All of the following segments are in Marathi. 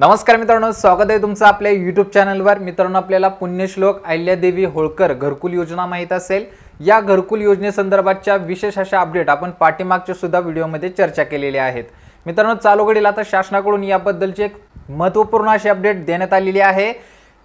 नमस्कार मित्रांनो स्वागत आहे तुमचं आपल्या यूट्यूब चॅनलवर मित्रांनो आपल्याला पुण्यश्लोक अहिल्यादेवी होळकर घरकुल योजना माहीत असेल या घरकुल योजनेसंदर्भातच्या विशेष अशा अपडेट आपण पाठीमागच्या सुद्धा व्हिडिओमध्ये चर्चा केलेल्या आहेत मित्रांनो चालू घडील आता शासनाकडून याबद्दलची एक महत्त्वपूर्ण अशी अपडेट देण्यात आलेली आहे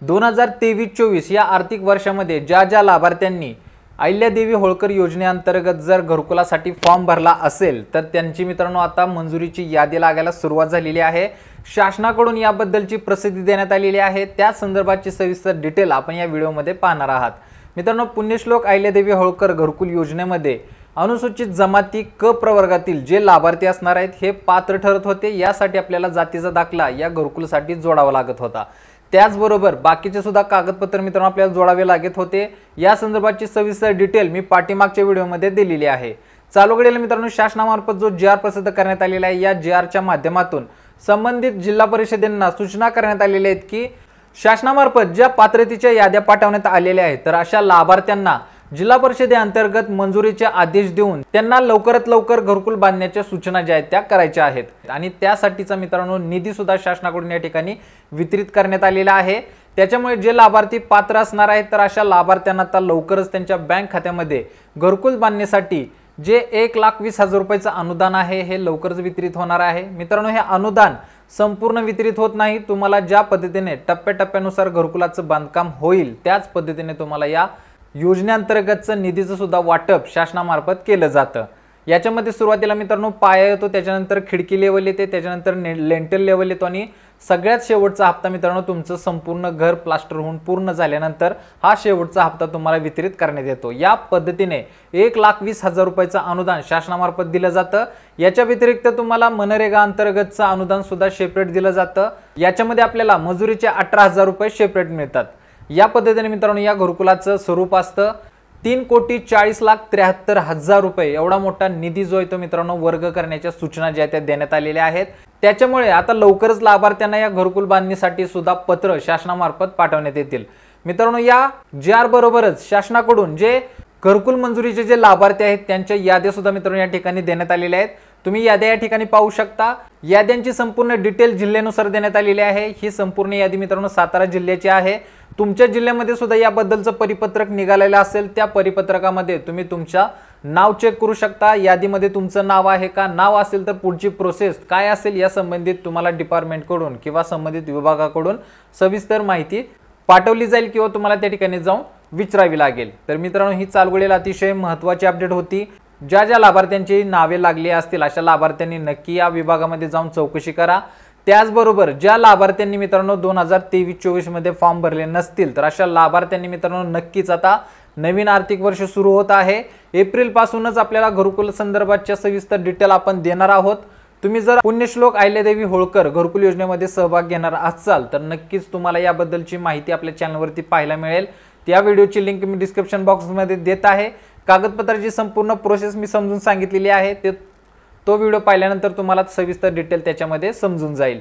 दोन हजार तेवीस चोवीस या आर्थिक वर्षामध्ये ज्या ज्या लाभार्थ्यांनी अहिल्यादेवी होळकर योजनेअंतर्गत जर घरकुलासाठी फॉर्म भरला असेल तर त्यांची मित्रांनो आता मंजुरीची यादी लागायला सुरुवात झालेली आहे शासनाकडून याबद्दलची प्रसिद्धी देण्यात आलेली आहे त्या संदर्भाची सविस्तर डिटेल आपण या व्हिडिओमध्ये पाहणार आहात मित्रांनो पुण्यश्लोक अहिल्यादेवी होळकर घरकुल योजनेमध्ये अनुसूचित जमाती क प्रवर्गातील जे लाभार्थी असणार आहेत हे पात्र ठरत होते यासाठी आपल्याला जातीचा दाखला या घरकुलसाठी जोडावा लागत होता त्याचबरोबर बाकीचे सुद्धा कागदपत्र मित्रांनो आपल्याला जोडावे लागत होते या संदर्भाची सविस्तर डिटेल मी पाठीमागच्या व्हिडिओमध्ये दिलेली आहे चालू घडेल मित्रांनो शासनामार्फत जो जी आर प्रसिद्ध करण्यात आलेला आहे या जी आरच्या माध्यमातून संबंधित जिल्हा परिषदेंना सूचना करण्यात आलेल्या आहेत की शासनामार्फत ज्या पात्रतेच्या याद्या पाठवण्यात आलेल्या आहेत तर अशा लाभार्थ्यांना जिल्हा परिषदे अंतर्गत मंजुरीचे आदेश देऊन त्यांना लवकरात लवकर घरकुल बांधण्याच्या सूचना ज्या आहेत त्या करायच्या आहेत आणि त्यासाठीचा मित्रांनो निधी सुद्धा शासनाकडून या ठिकाणी वितरित करण्यात आलेला आहे त्याच्यामुळे जे लाभार्थी पात्र असणार आहेत तर अशा लाभार्थ्यांना आता लवकरच त्यांच्या बँक खात्यामध्ये घरकुल बांधण्यासाठी जे एक लाख वीस हजार रुपयाचं अनुदान आहे हे लवकरच वितरित होणार आहे मित्रांनो हे अनुदान संपूर्ण वितरित होत नाही तुम्हाला ज्या पद्धतीने टप्प्याटप्प्यानुसार घरकुलाचं बांधकाम होईल त्याच पद्धतीने तुम्हाला या योजनेअंतर्गतचं निधीचं सुद्धा वाटप शासनामार्फत केलं जातं याच्यामध्ये सुरुवातीला मित्रांनो पाया येतो त्याच्यानंतर खिडकी लेवल येते त्याच्यानंतर ने लेंटल लेवल येतो आणि सगळ्यात शेवटचा हप्ता मित्रांनो तुमचं संपूर्ण घर प्लास्टर होऊन पूर्ण झाल्यानंतर हा शेवटचा हप्ता तुम्हाला वितरित करण्यात येतो या पद्धतीने एक लाख वीस हजार रुपयाचं अनुदान शासनामार्फत दिलं जातं याच्या व्यतिरिक्त तुम्हाला मनरेगा अंतर्गतचं अनुदान सुद्धा शेपरेट दिलं जातं याच्यामध्ये आपल्याला मजुरीचे अठरा हजार रुपये शेपरेट मिळतात या पद्धतीने मित्रांनो या घरकुलाचं स्वरूप असतं तीन कोटी चाळीस लाख त्र्याहत्तर हजार रुपये एवढा मोठा निधी जो आहे तो मित्रांनो वर्ग करण्याच्या सूचना ज्या त्या देण्यात आलेल्या आहेत त्याच्यामुळे आता लवकरच लाभार्थ्यांना या घरकुल बांधणीसाठी सुद्धा पत्र शासनामार्फत पाठवण्यात येतील मित्रांनो या जे आर बरोबरच शासनाकडून जे घरकुल मंजुरीचे जे लाभार्थी आहेत त्यांच्या याद्या सुद्धा मित्रांनो या ठिकाणी देण्यात आलेल्या आहेत तुम्ही याद्या या ठिकाणी पाहू शकता याद्यांची संपूर्ण डिटेल जिल्ह्यानुसार देण्यात आलेली आहे ही संपूर्ण यादी मित्रांनो सातारा जिल्ह्याची आहे तुमच्या जिल्ह्यामध्ये सुद्धा याबद्दलचं परिपत्रक निघालेलं असेल त्या परिपत्रकामध्ये तुम्ही तुमच्या नाव चेक करू शकता यादीमध्ये तुमचं नाव आहे का नाव असेल तर पुढची प्रोसेस काय असेल या संबंधित तुम्हाला डिपार्टमेंटकडून किंवा संबंधित विभागाकडून सविस्तर माहिती पाठवली जाईल किंवा तुम्हाला त्या ठिकाणी जाऊन विचारावी लागेल तर मित्रांनो ही चालगुडेला अतिशय महत्त्वाची अपडेट होती ज्या ज्या लाभार्थ्यांची नावे लागली असतील अशा लाभार्थ्यांनी नक्की या विभागामध्ये जाऊन चौकशी करा त्याचबरोबर ज्या लाभार्थ्यांनी मित्रांनो दोन हजार तेवीस चोवीसमध्ये फॉर्म भरले नसतील तर अशा लाभार्थ्यांनी मित्रांनो नक्कीच आता नवीन आर्थिक वर्ष सुरू होत आहे एप्रिलपासूनच आपल्याला घरकुल संदर्भातच्या सविस्तर डिटेल आपण देणार आहोत तुम्ही जर पुण्यश्लोक आयल्यादेवी होळकर घरकुल योजनेमध्ये सहभाग घेणार असाल तर नक्कीच तुम्हाला याबद्दलची माहिती आपल्या चॅनलवरती पाहायला मिळेल त्या व्हिडिओची लिंक मी डिस्क्रिप्शन बॉक्समध्ये देत आहे कागदपत्राची संपूर्ण प्रोसेस मी समजून सांगितलेली आहे ते तो व्हिडिओ पाहिल्यानंतर तुम्हाला सविस्तर डिटेल त्याच्यामध्ये समजून जाईल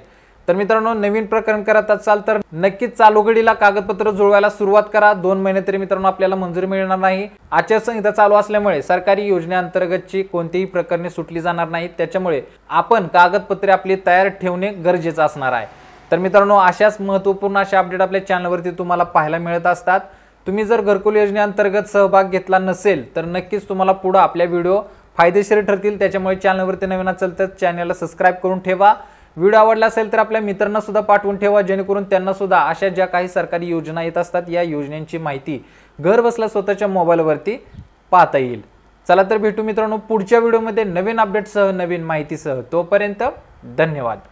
तर मित्रांनो नवीन प्रकरण करत असाल तर नक्कीच चालू घडीला कागदपत्र जुळवायला सुरुवात करा दोन महिने तरी मित्रांनो आपल्याला मंजुरी मिळणार नाही आचारसंहिता चालू असल्यामुळे सरकारी योजनेअंतर्गतची कोणतीही प्रकरणे सुटली जाणार नाही त्याच्यामुळे आपण कागदपत्रे आपली तयार ठेवणे गरजेचं असणार आहे तर मित्रांनो अशाच महत्त्वपूर्ण अशा अपडेट आपल्या चॅनलवरती तुम्हाला पाहायला मिळत असतात तुम्ही जर घरकुल योजनेअंतर्गत सहभाग घेतला नसेल तर नक्कीच तुम्हाला पुढं आपल्या व्हिडिओ फायदेशीर ठरतील त्याच्यामुळे चॅनलवरती नवीन असेल तर चॅनलला सबस्क्राईब करून ठेवा व्हिडिओ आवडला असेल तर आपल्या मित्रांना सुद्धा पाठवून ठेवा जेणेकरून त्यांना सुद्धा अशा ज्या काही सरकारी योजना येत असतात या योजनांची माहिती घर बसल्या स्वतःच्या मोबाईलवरती पाहता येईल चला तर भेटू मित्रांनो पुढच्या व्हिडिओमध्ये नवीन अपडेटसह नवीन माहितीसह तोपर्यंत धन्यवाद